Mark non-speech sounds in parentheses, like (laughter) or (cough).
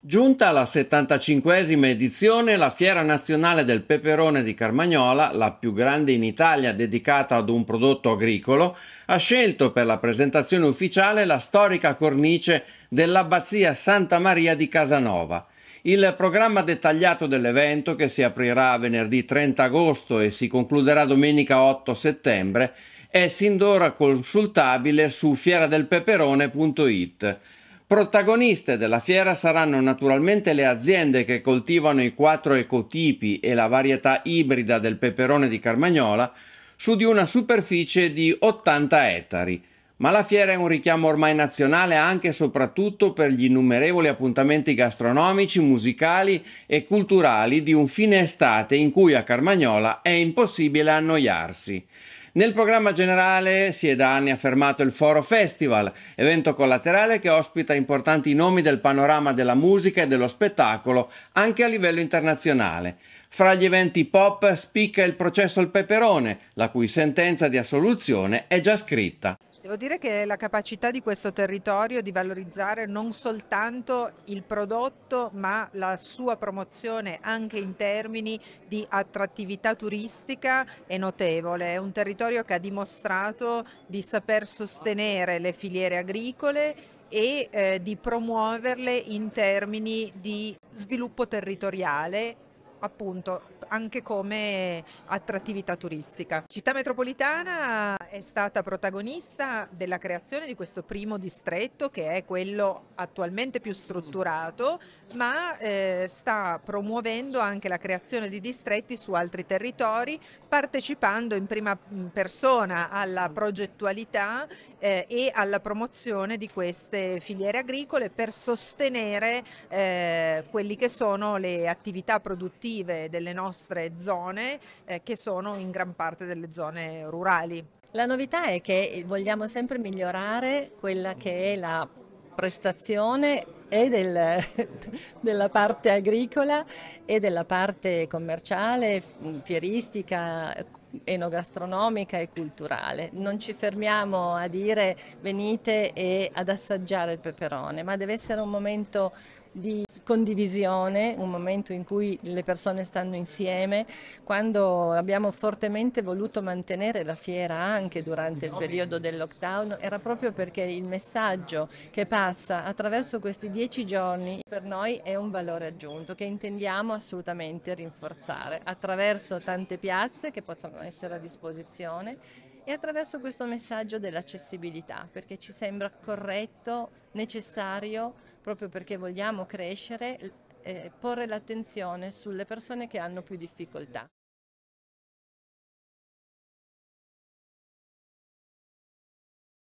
Giunta alla 75esima edizione, la Fiera Nazionale del Peperone di Carmagnola, la più grande in Italia dedicata ad un prodotto agricolo, ha scelto per la presentazione ufficiale la storica cornice dell'Abbazia Santa Maria di Casanova. Il programma dettagliato dell'evento, che si aprirà venerdì 30 agosto e si concluderà domenica 8 settembre, è sin d'ora consultabile su fieradelpeperone.it. Protagoniste della fiera saranno naturalmente le aziende che coltivano i quattro ecotipi e la varietà ibrida del peperone di Carmagnola su di una superficie di 80 ettari, ma la fiera è un richiamo ormai nazionale anche e soprattutto per gli innumerevoli appuntamenti gastronomici, musicali e culturali di un fine estate in cui a Carmagnola è impossibile annoiarsi. Nel programma generale si è da anni affermato il Foro Festival, evento collaterale che ospita importanti nomi del panorama della musica e dello spettacolo anche a livello internazionale. Fra gli eventi pop spicca il processo al peperone, la cui sentenza di assoluzione è già scritta. Devo dire che la capacità di questo territorio di valorizzare non soltanto il prodotto ma la sua promozione anche in termini di attrattività turistica è notevole. È un territorio che ha dimostrato di saper sostenere le filiere agricole e eh, di promuoverle in termini di sviluppo territoriale appunto anche come attrattività turistica. Città metropolitana è stata protagonista della creazione di questo primo distretto che è quello attualmente più strutturato, ma eh, sta promuovendo anche la creazione di distretti su altri territori, partecipando in prima mm, persona alla progettualità eh, e alla promozione di queste filiere agricole per sostenere eh, quelli che sono le attività produttive delle nostre nostre zone eh, che sono in gran parte delle zone rurali. La novità è che vogliamo sempre migliorare quella che è la prestazione e del, (laughs) della parte agricola e della parte commerciale, fieristica, enogastronomica e culturale. Non ci fermiamo a dire venite e ad assaggiare il peperone, ma deve essere un momento di condivisione, un momento in cui le persone stanno insieme, quando abbiamo fortemente voluto mantenere la fiera anche durante il periodo del lockdown, era proprio perché il messaggio che passa attraverso questi dieci giorni per noi è un valore aggiunto che intendiamo assolutamente rinforzare attraverso tante piazze che possono essere a disposizione e attraverso questo messaggio dell'accessibilità perché ci sembra corretto, necessario, proprio perché vogliamo crescere, eh, porre l'attenzione sulle persone che hanno più difficoltà.